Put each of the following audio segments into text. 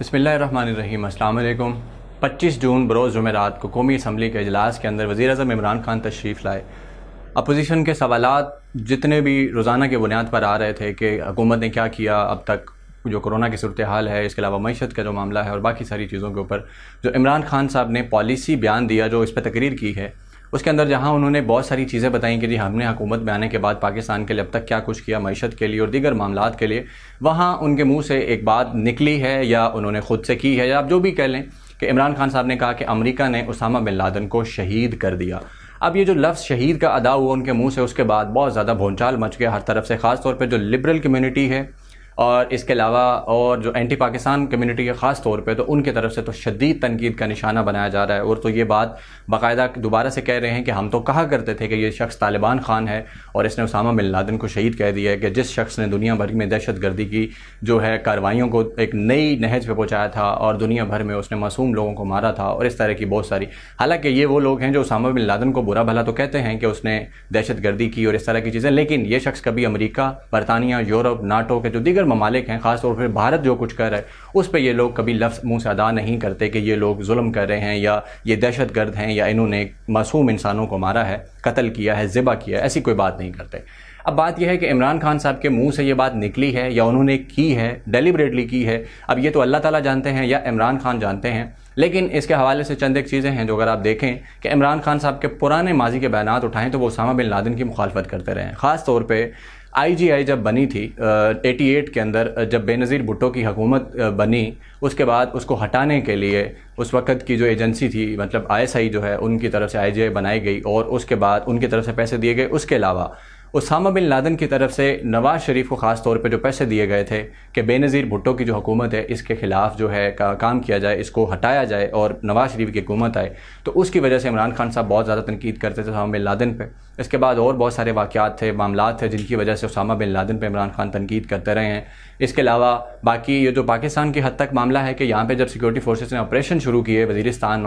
बसमीम असल पच्चीस जून बरोज़ जुमेरात को कौमी असम्बली के अजलास के अंदर वज़ी अजम इमरान खान तशरीफ़ लाए अपोजीशन के सवाल जितने भी रोज़ाना के बुनियाद पर आ रहे थे कि हुकूमत ने क्या किया अब तक जो कोरोना की सूरत हाल है इसके अलावा मीशत का जो मामला है और बाकी सारी चीज़ों के ऊपर जो इमरान खान साहब ने पॉलिसी बयान दिया जो इस पर तकरीर की है उसके अंदर जहाँ उन्होंने बहुत सारी चीज़ें बताई कि जी हमने हुकूमत में आने के बाद पाकिस्तान के लिए अब तक क्या कुछ किया मीशत के लिए और दीगर मामला के लिए वहाँ उनके मुँह से एक बात निकली है या उन्होंने खुद से की है या आप जो भी कह लें कि इमरान खान साहब ने कहा कि अमरीका ने उसामा बिन लादन को शहीद कर दिया अब ये जो लफ्ज़ शहीद का अदा हुआ उनके मुंह से उसके बाद बहुत ज़्यादा भोनचाल मच गया हर तरफ से खासतौर पर जो लिबरल कम्यूनिटी है और इसके अलावा और जो एंटी पाकिस्तान कम्युनिटी के ख़ास तौर पर तो उनकी तरफ से तो शदीद तनकीद का निशाना बनाया जा रहा है और तो ये बात बाकायदा दोबारा से कह रहे हैं कि हम तो कहा करते थे कि ये शख्स तालिबान खान है और इसने उसामा बिन लादन को शहीद कह दिया है कि जिस शख्स ने दुनिया भर में दहशत गर्दी की जो है कार्रवाइयों को एक नई नहज पर पहुँचाया था और दुनिया भर में उसने मासूम लोगों को मारा था और इस तरह की बहुत सारी हालाँकि ये वो लोग हैं जो उसामा बिन लादन को बुरा भला तो कहते हैं कि उसने दहशत गर्दी की और इस तरह की चीज़ें लेकिन ये शख्स कभी अमरीका बरतानिया यूरोप नाटो के जो दीगर ममालिक हैं खास तौर पर भारत जो कुछ कर रहा है उस पर ये लोग कभी लफ्ज़ मुँह से अदा नहीं करते कि ये लोग जुल्म कर रहे हैं या ये दहशत गर्द हैं या इन्होंने मासूम इंसानों को मारा है कत्ल किया है ज़िबा किया है ऐसी कोई बात नहीं करते अब बात यह है कि इमरान खान साहब के मुंह से ये बात निकली है या उन्होंने की है डेलीबरेटली की है अब ये तो अल्लाह ताला जानते हैं या इमरान खान जानते हैं लेकिन इसके हवाले से चंद एक चीज़ें हैं जो अगर आप देखें कि इमरान खान साहब के पुराने माजी के बयान उठाएं तो वो उसामा बिन लादन की मुखालफत करते रहे ख़ास तौर पर आईजीआई जब बनी थी एटी एट के अंदर जब बेनज़ीर भुट्टो की हुकूमत बनी उसके बाद उसको हटाने के लिए उस वक्त की जो एजेंसी थी मतलब आईएसआई जो है उनकी तरफ से आईजीआई बनाई गई और उसके बाद उनकी तरफ से पैसे दिए गए उसके अलावा उसामा बिन लादन की तरफ से नवाज़ शरीफ को ख़ास तौर पे जो पैसे दिए गए थे कि बेनज़ीर भुट्टो की जो हुकूमत है इसके ख़िलाफ़ जो है का काम किया जाए इसको हटाया जाए और नवाज़ शरीफ की हुकूमत आए तो उसकी वजह से इमरान खान साहब बहुत ज़्यादा तनकीद करते थे उसामा बिन लादन पर इसके बाद और बहुत सारे वाक़ात थे मामला थे जिनकी वजह से उसामा बिन लादन पर इमरान खान तनकीद करते रहे हैं इसके अलावा बाकी ये जो पाकिस्तान की हद तक मामला है कि यहाँ पर जब सिक्योरिटी फोर्सेज ने ऑपरेशन शुरू किए वजीरिस्तान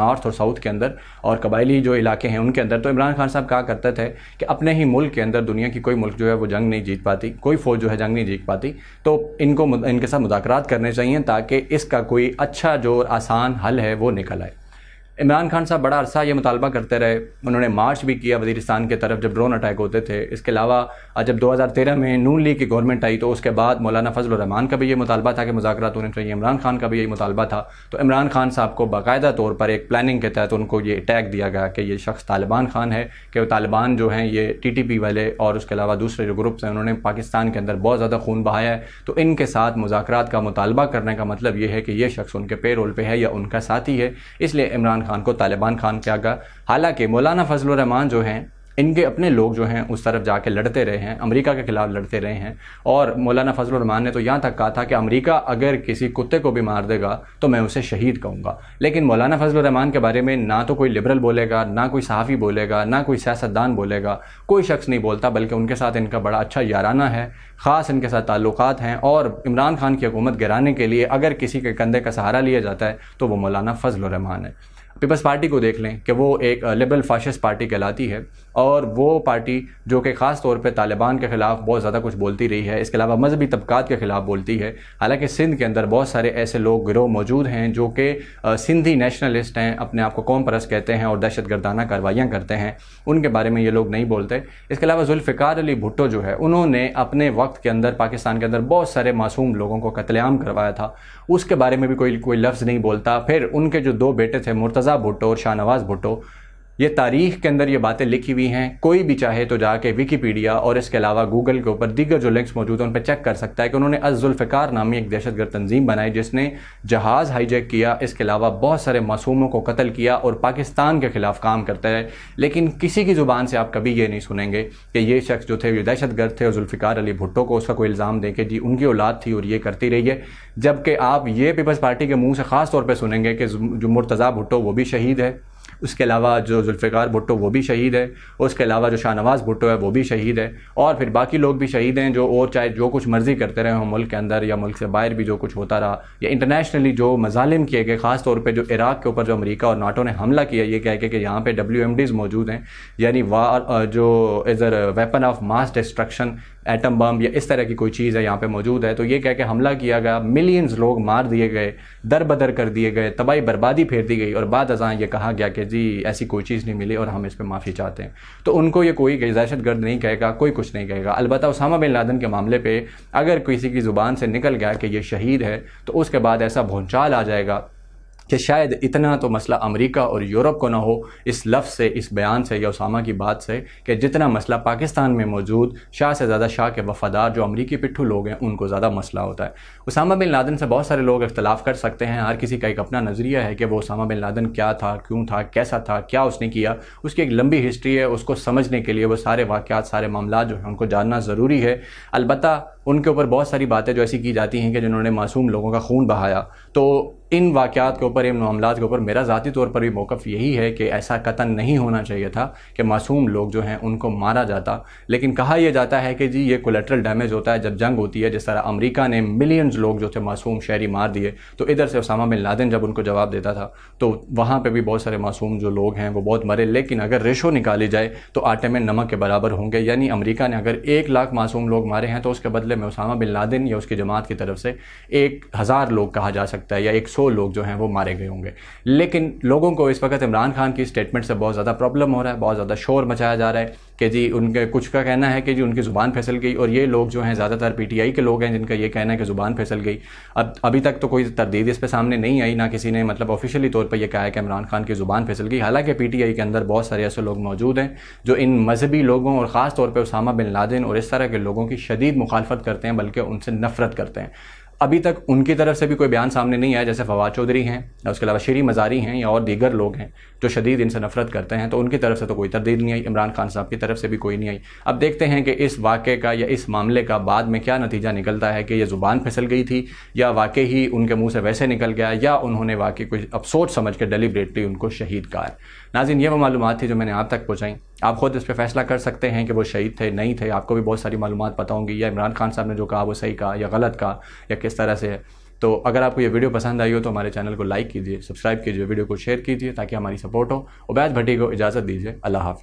नॉर्थ और साउथ के अंदर और कबायली जो इलाके हैं उनके अंदर तो इमरान खान साहब कहा करते थे कि अपने ही मुल्क के अंदर दुनिया की कोई मुल्क जो है वो जंग नहीं जीत पाती कोई फौज जो है जंग नहीं जीत पाती तो इनको इनके साथ मुदाकर करने चाहिए ताकि इसका कोई अच्छा जो आसान हल है वो निकल आए इमरान खान साहब बड़ा अरसा ये मुतालबा करते रहे उन्होंने मार्च भी किया वजीरस्तान के तरफ जब ड्रोन अटैक होते थे इसके अलावा जब 2013 में नून लीग की गवर्नमेंट आई तो उसके बाद मौलाना फजल रहमान का भी ये मुतालबा था कि मुजाकर होने चाहिए इमरान खान का भी यही मुतालबा था तो इमरान खान साहब को बाकायदा तौर पर एक प्लानिंग के तहत उनको ये अटैक दिया गया कि ये शख्स तालिबान खान है कि वो तालिबान जो हैं ये टी टी पी वाले और उसके अलावा दूसरे जो ग्रुप्स हैं उन्होंने पाकिस्तान के अंदर बहुत ज़्यादा खून बहाया है तो इनके साथ मुजाकर का मुतालबा करने का मतलब ये है कि ये शख्स उनके पे रोल पर है या उनका साथी है इसलिए इमरान खान को तालिबान खान क्या कहा हालांकि मौलाना फजलान जो हैं इनके अपने लोग जो हैं उस तरफ जाके लड़ते रहे हैं अमेरिका के खिलाफ लड़ते रहे हैं और मौलाना फजल ने तो यहाँ तक कहा था कि अमेरिका अगर किसी कुत्ते को भी मार देगा तो मैं उसे शहीद कहूँगा लेकिन मौलाना फजल के बारे में ना तो कोई लिबरल बोलेगा ना कोई सहाफ़ी बोलेगा ना कोई सियासतदान बोलेगा कोई शख्स नहीं बोलता बल्कि उनके साथ इनका बड़ा अच्छा याराना है ख़ास इनके साथ ताल्लुक हैं और इमरान खान की हुकूमत गिराने के लिए अगर किसी के कंधे का सहारा लिया जाता है तो वो मौलाना फजलान है पीपल्स पार्टी को देख लें कि वो एक लिबरल फाशिस्ट पार्टी कहलाती है और वो पार्टी जो कि ख़ास तौर पर तालिबान के ख़िलाफ़ बहुत ज़्यादा कुछ बोलती रही है इसके अलावा मजहबी तबक़ात के ख़िलाफ़ बोलती है हालांकि सिंध के अंदर बहुत सारे ऐसे लोग गिरोह मौजूद हैं जो कि सिंधी नेशनलिस्ट हैं अपने आप को कौम परस कहते हैं और दहशत गर्दाना कार्रवाइयाँ करते हैं उनके बारे में ये लोग नहीं बोलते इसके अलावा जुल्फ़िकार अली भुट्टो जो है उन्होंने अपने वक्त के अंदर पाकिस्तान के अंदर बहुत सारे मासूम लोगों को कतलेआम करवाया था उसके बारे में भी कोई कोई लफ्ज़ नहीं बोलता फिर उनके जो दो बेटे थे मुर्तज़ा भुट्टो और शाहनवाज़ भुट्टो ये तारीख के अंदर ये बातें लिखी हुई हैं कोई भी चाहे तो जाके विकीपीडिया और इसके अलावा गूगल के ऊपर दीगर जो लिंक्स मौजूद हैं उन पर चेक कर सकता है कि उन्होंने अजुल्फ़िकार नामी एक दहशतगर्द तंजीम बनाई जिसने जहाज़ हाईजैक किया इसके अलावा बहुत सारे मासूमों को कत्ल किया और पाकिस्तान के ख़िलाफ़ काम करता है लेकिन किसी की ज़ुबान से आप कभी ये नहीं सुनेंगे कि ये शख्स जो थे ये दहशतगर्द थे और जुल्फ़िकार अली भुट्टो को उसका कोई इल्ज़ाम दें कि जी उनकी औलाद थी और ये करती रही है जबकि आप ये पीपल्स पार्टी के मुँह से ख़ास तौर पर सुनेंगे कि जो मुर्तज़ा भुट्टो वो भी शहीद है उसके अलावा जो जुल्फ़ार भुट्टो वो भी शहीद है उसके अलावा जो शाहनवाज़ भुट्टो है वो भी शहीद है और फिर बाकी लोग भी शहीद हैं जो और चाहे जो कुछ मर्ज़ी करते रहे हों मुल्क के अंदर या मुल्क से बाहर भी जो कुछ होता रहा या इंटरनेशनली जो मजालिम किए गए ख़ास तौर पर जो इराक़ के ऊपर जो अमरीका और नाटो ने हमला किया ये कह के कि यहाँ पर डब्ल्यू मौजूद हैं यानी वार जो is a weapon of mass destruction atom bomb या इस तरह की कोई चीज़ है यहाँ पे मौजूद है तो ये कह के हमला किया गया मिलियंस लोग मार दिए गए दर बदर कर दिए गए तबाही बर्बादी फेर दी गई और बाद अजा ये कहा गया कि जी ऐसी कोई चीज़ नहीं मिली और हम इस पर माफ़ी चाहते हैं तो उनको ये कोई दहशत गर्द नहीं कहेगा कोई कुछ नहीं कहेगा अलबत् उसामा बिन लादन के मामले पर अगर किसी की ज़ुबान से निकल गया कि ये शहीद है तो उसके बाद ऐसा भूचाल आ जाएगा कि शायद इतना तो मसला अमेरिका और यूरोप को ना हो इस लफ्ज़ से इस बयान से या उसामा की बात से कि जितना मसला पाकिस्तान में मौजूद शाह से ज़्यादा शाह के वफ़ादार जो अमरीकी पिट्ठू लोग हैं उनको ज़्यादा मसला होता है उसामा बिन लादन से बहुत सारे लोग इख्तलाफ़ कर सकते हैं हर किसी का एक अपना नज़रिया है कि वो उसामा बिन लादन क्या था क्यों था कैसा था क्या उसने किया उसकी एक लंबी हिस्ट्री है उसको समझने के लिए वो सारे वाक़ सारे मामला जो हैं उनको जानना ज़रूरी है अलबत् उनके ऊपर बहुत सारी बातें जो ऐसी की जाती हैं कि जिन्होंने मासूम लोगों का खून बहाया तो इन वाक़ात के ऊपर इन मामला के ऊपर मेरा ज़ाती तौर पर भी मौक़ यही है कि ऐसा कतन नहीं होना चाहिए था कि मासूम लोग जो हैं उनको मारा जाता लेकिन कहा यह जाता है कि जी ये कोलेट्रल डैमेज होता है जब जंग होती है जिस तरह अमरीका ने मिलियंस लोग जो थे मासूम शहरी मार दिए तो इधर से उसामा बिन लादेन जब उनको जवाब देता था तो वहाँ पर भी बहुत सारे मासूम जो लोग हैं वो बहुत मरे लेकिन अगर रेशो निकाली जाए तो आटे में नमक के बराबर होंगे यानी अमरीका ने अगर एक लाख मासूम लोग मारे हैं तो उसके बदले में उसामा बिन लादिन या उसकी जमात की तरफ से एक हज़ार लोग कहा जा सकता है या एक सौ लोग जो हैं वो मारे गए होंगे लेकिन लोगों को इस वक्त इमरान खान की स्टेटमेंट से बहुत ज़्यादा प्रॉब्लम हो रहा है बहुत ज़्यादा शोर मचाया जा रहा है कि जी उनके कुछ का कहना है कि जी उनकी ज़ुबान फैसल गई और ये लोग जो हैं ज़्यादातर पीटीआई के लोग हैं जिनका ये कहना है कि ज़ुबान फैसल गई अब अभी तक तो कोई तरदीद इस पर सामने नहीं आई ना किसी ने मतलब ऑफिशियली तौर पर यह कहा है कि इमरान खान की ज़ुबान फैसल गई हालांकि पी टी आई के अंदर बहुत सारे ऐसे लोग मौजूद हैं जो इन मजहबी लोगों और ख़ास तौर पर उसामा बिन लादेन और इस तरह के लोगों की शदीद मुखालफत करते हैं बल्कि उनसे नफरत करते हैं अभी तक उनकी तरफ से भी कोई बयान सामने नहीं आया जैसे फवाद चौधरी हैं या उसके अलावा शेरी मजारी हैं या और दीगर लोग हैं जो शदीद इनसे नफरत करते हैं तो उनकी तरफ से तो कोई तरदीद नहीं आई इमरान खान साहब की तरफ से भी कोई नहीं आई अब देखते हैं कि इस वाक़े का या इस मामले का बाद में क्या नतीजा निकलता है कि यह ज़ुबान फिसल गई थी या वाकई ही उनके मुँह से वैसे निकल गया या उन्होंने वाकई कुछ अब सोच समझ कर डेलीबरेटली उनको शहीद कार नाजिन ये वो मालूम थी जो मैंने आप तक पहुँचाई आप खुद इस पर फैसला कर सकते हैं कि वो शहीद थे नहीं थे आपको भी बहुत सारी मालूम पता होंगी या इमरान खान साहब ने जो कहा वो सही कहा या गलत कहा या किस तरह से है तो अगर आपको ये वीडियो पसंद आई हो तो हमारे चैनल को लाइक कीजिए सब्सक्राइब कीजिए वीडियो को शेयर कीजिए ताकि हमारी सपोर्ट हो उबैद भट्टी को इजाज़त दीजिए अल्लाह हाफ़